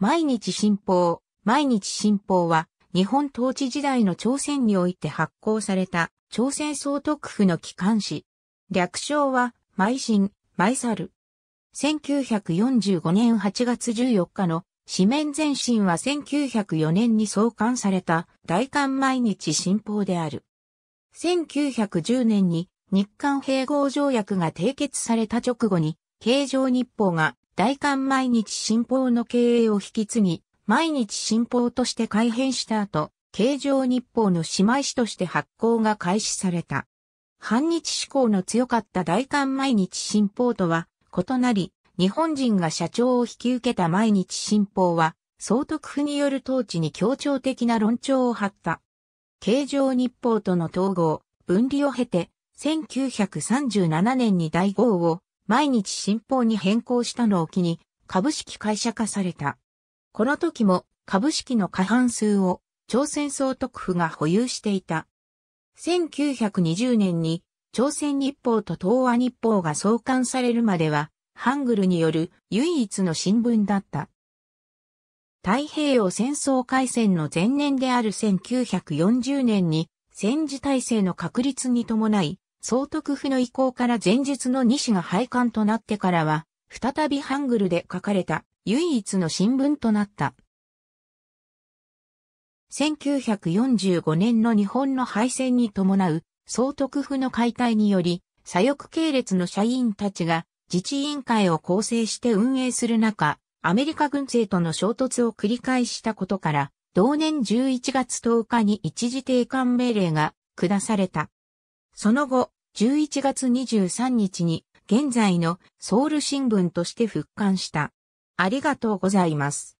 毎日新報、毎日新報は、日本統治時代の朝鮮において発行された、朝鮮総督府の機関紙。略称は、毎新、毎猿。1945年8月14日の、紙面前進は1904年に創刊された、大韓毎日新報である。1910年に、日韓併合条約が締結された直後に、経常日報が大韓毎日新報の経営を引き継ぎ、毎日新報として改編した後、形状日報の姉妹誌として発行が開始された。反日志向の強かった大韓毎日新報とは異なり、日本人が社長を引き受けた毎日新報は、総督府による統治に協調的な論調を張った。形状日報との統合、分離を経て、1937年に大号を毎日新報に変更したのを機に株式会社化された。この時も株式の過半数を朝鮮総督府が保有していた。1920年に朝鮮日報と東亜日報が創刊されるまではハングルによる唯一の新聞だった。太平洋戦争開戦の前年である1940年に戦時体制の確立に伴い総督府の意向から前日の西が廃刊となってからは、再びハングルで書かれた唯一の新聞となった。1945年の日本の敗戦に伴う総督府の解体により、左翼系列の社員たちが自治委員会を構成して運営する中、アメリカ軍勢との衝突を繰り返したことから、同年11月10日に一時定刊命令が下された。その後、11月23日に現在のソウル新聞として復刊した。ありがとうございます。